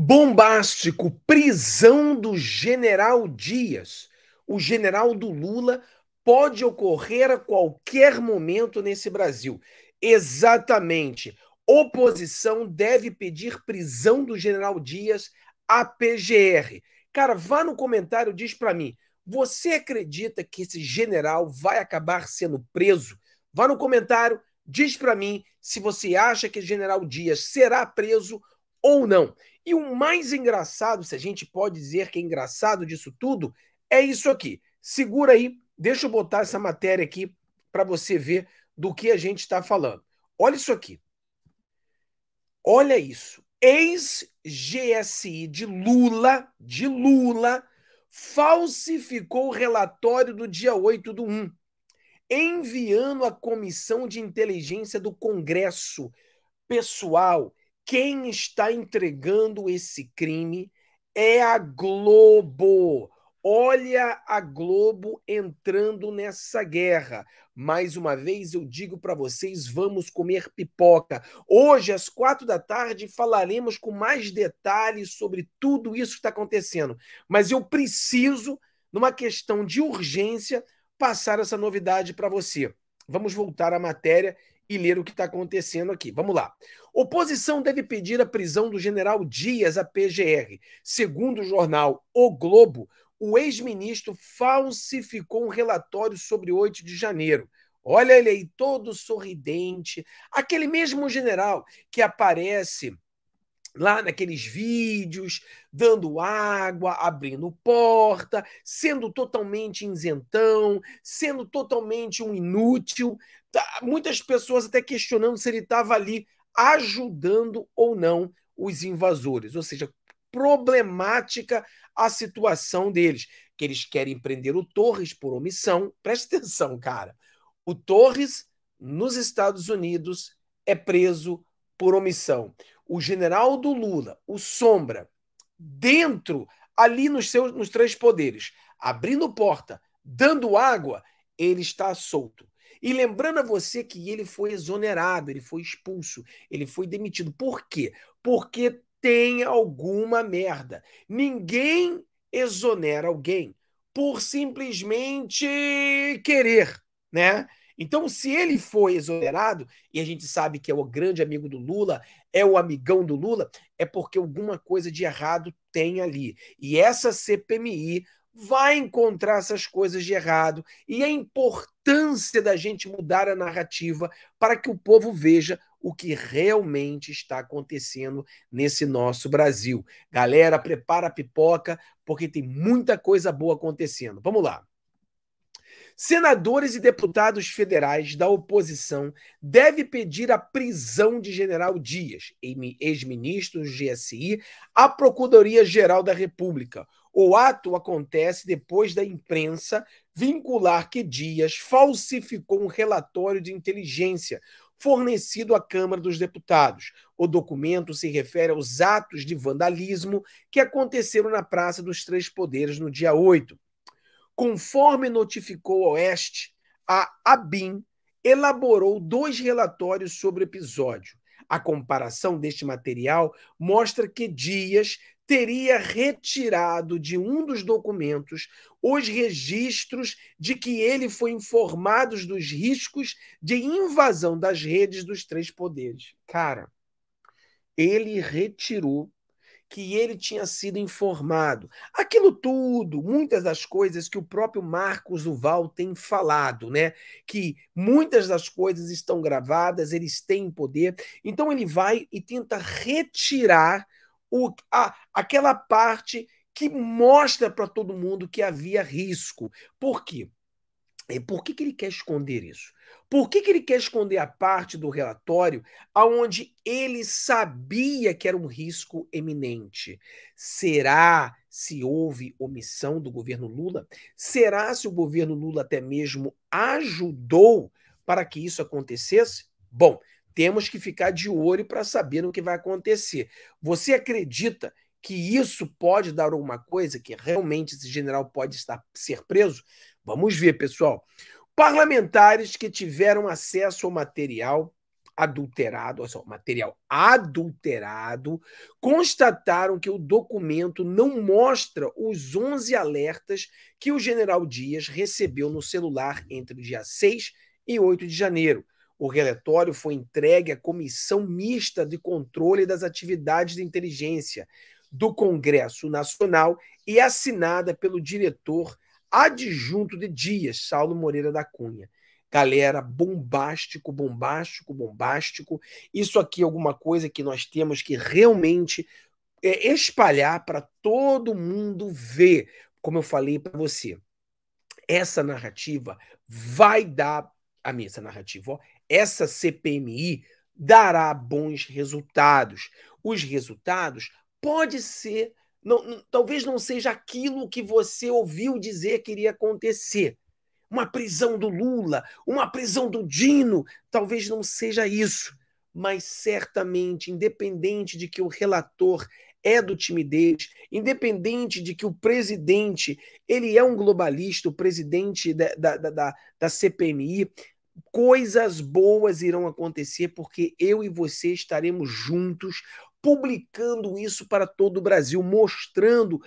bombástico, prisão do general Dias, o general do Lula, pode ocorrer a qualquer momento nesse Brasil. Exatamente. Oposição deve pedir prisão do general Dias à PGR. Cara, vá no comentário, diz para mim, você acredita que esse general vai acabar sendo preso? Vá no comentário, diz para mim se você acha que o general Dias será preso ou não. E o mais engraçado, se a gente pode dizer que é engraçado disso tudo, é isso aqui. Segura aí, deixa eu botar essa matéria aqui para você ver do que a gente está falando. Olha isso aqui. Olha isso. Ex-GSI de Lula, de Lula, falsificou o relatório do dia 8 do 1, enviando a Comissão de Inteligência do Congresso pessoal quem está entregando esse crime é a Globo. Olha a Globo entrando nessa guerra. Mais uma vez eu digo para vocês: vamos comer pipoca. Hoje, às quatro da tarde, falaremos com mais detalhes sobre tudo isso que está acontecendo. Mas eu preciso, numa questão de urgência, passar essa novidade para você. Vamos voltar à matéria e ler o que está acontecendo aqui. Vamos lá. Oposição deve pedir a prisão do general Dias à PGR. Segundo o jornal O Globo, o ex-ministro falsificou um relatório sobre 8 de janeiro. Olha ele aí, todo sorridente. Aquele mesmo general que aparece lá naqueles vídeos, dando água, abrindo porta, sendo totalmente isentão, sendo totalmente um inútil. Tá, muitas pessoas até questionando se ele estava ali ajudando ou não os invasores, ou seja, problemática a situação deles, que eles querem prender o Torres por omissão. Presta atenção, cara. O Torres nos Estados Unidos é preso por omissão, o general do Lula, o Sombra, dentro, ali nos, seus, nos três poderes, abrindo porta, dando água, ele está solto. E lembrando a você que ele foi exonerado, ele foi expulso, ele foi demitido. Por quê? Porque tem alguma merda. Ninguém exonera alguém por simplesmente querer, né? Então, se ele foi exonerado, e a gente sabe que é o grande amigo do Lula, é o amigão do Lula, é porque alguma coisa de errado tem ali. E essa CPMI vai encontrar essas coisas de errado e a importância da gente mudar a narrativa para que o povo veja o que realmente está acontecendo nesse nosso Brasil. Galera, prepara a pipoca, porque tem muita coisa boa acontecendo. Vamos lá. Senadores e deputados federais da oposição devem pedir a prisão de General Dias, ex-ministro do GSI, à Procuradoria-Geral da República. O ato acontece depois da imprensa vincular que Dias falsificou um relatório de inteligência fornecido à Câmara dos Deputados. O documento se refere aos atos de vandalismo que aconteceram na Praça dos Três Poderes no dia 8. Conforme notificou ao Oeste, a ABIN elaborou dois relatórios sobre o episódio. A comparação deste material mostra que Dias teria retirado de um dos documentos os registros de que ele foi informado dos riscos de invasão das redes dos três poderes. Cara, ele retirou que ele tinha sido informado. Aquilo tudo, muitas das coisas que o próprio Marcos Duval tem falado, né? Que muitas das coisas estão gravadas, eles têm poder. Então ele vai e tenta retirar o, a, aquela parte que mostra para todo mundo que havia risco. Por quê? E é, por que, que ele quer esconder isso? Por que, que ele quer esconder a parte do relatório aonde ele sabia que era um risco eminente? Será se houve omissão do governo Lula? Será se o governo Lula até mesmo ajudou para que isso acontecesse? Bom, temos que ficar de olho para saber o que vai acontecer. Você acredita que isso pode dar alguma coisa, que realmente esse general pode estar, ser preso? Vamos ver, pessoal. Parlamentares que tiveram acesso ao material adulterado, olha material adulterado, constataram que o documento não mostra os 11 alertas que o general Dias recebeu no celular entre o dia 6 e 8 de janeiro. O relatório foi entregue à Comissão Mista de Controle das Atividades de Inteligência do Congresso Nacional e assinada pelo diretor adjunto de Dias, Saulo Moreira da Cunha. Galera, bombástico, bombástico, bombástico. Isso aqui é alguma coisa que nós temos que realmente é, espalhar para todo mundo ver. Como eu falei para você, essa narrativa vai dar. A minha essa narrativa, ó, essa CPMI dará bons resultados. Os resultados pode ser não, não, talvez não seja aquilo que você ouviu dizer que iria acontecer. Uma prisão do Lula, uma prisão do Dino, talvez não seja isso. Mas certamente, independente de que o relator é do timidez, independente de que o presidente, ele é um globalista, o presidente da, da, da, da CPMI, coisas boas irão acontecer porque eu e você estaremos juntos publicando isso para todo o Brasil, mostrando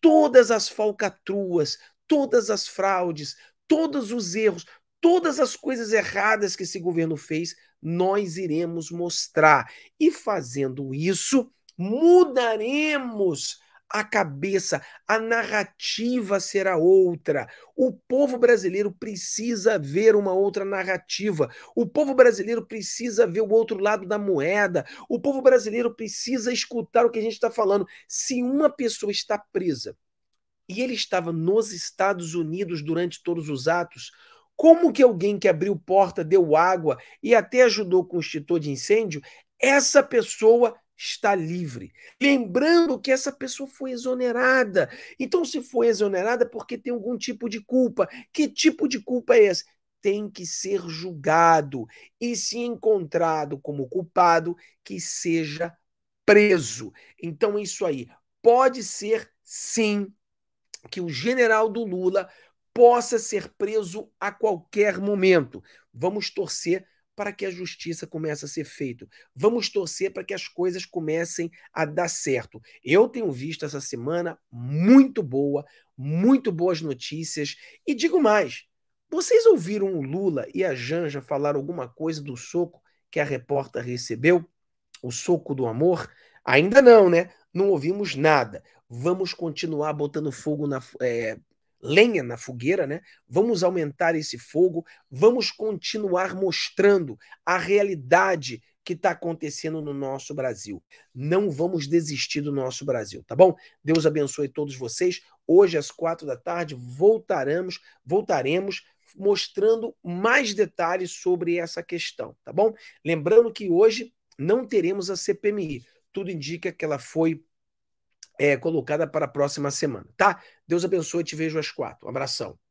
todas as falcatruas, todas as fraudes, todos os erros, todas as coisas erradas que esse governo fez, nós iremos mostrar. E fazendo isso, mudaremos a cabeça, a narrativa será outra. O povo brasileiro precisa ver uma outra narrativa. O povo brasileiro precisa ver o outro lado da moeda. O povo brasileiro precisa escutar o que a gente está falando. Se uma pessoa está presa e ele estava nos Estados Unidos durante todos os atos, como que alguém que abriu porta, deu água e até ajudou com o extintor de incêndio, essa pessoa está livre. Lembrando que essa pessoa foi exonerada. Então, se foi exonerada, é porque tem algum tipo de culpa. Que tipo de culpa é essa? Tem que ser julgado e, se encontrado como culpado, que seja preso. Então, isso aí. Pode ser, sim, que o general do Lula possa ser preso a qualquer momento. Vamos torcer para que a justiça comece a ser feita. Vamos torcer para que as coisas comecem a dar certo. Eu tenho visto essa semana muito boa, muito boas notícias. E digo mais: vocês ouviram o Lula e a Janja falar alguma coisa do soco que a repórter recebeu? O soco do amor? Ainda não, né? Não ouvimos nada. Vamos continuar botando fogo na, é, lenha na fogueira, né? Vamos aumentar esse fogo, vamos continuar mostrando a realidade que está acontecendo no nosso Brasil. Não vamos desistir do nosso Brasil, tá bom? Deus abençoe todos vocês. Hoje às quatro da tarde voltaremos, voltaremos mostrando mais detalhes sobre essa questão, tá bom? Lembrando que hoje não teremos a CPMI. Tudo indica que ela foi é, colocada para a próxima semana, tá? Deus abençoe, te vejo às quatro. Um abração.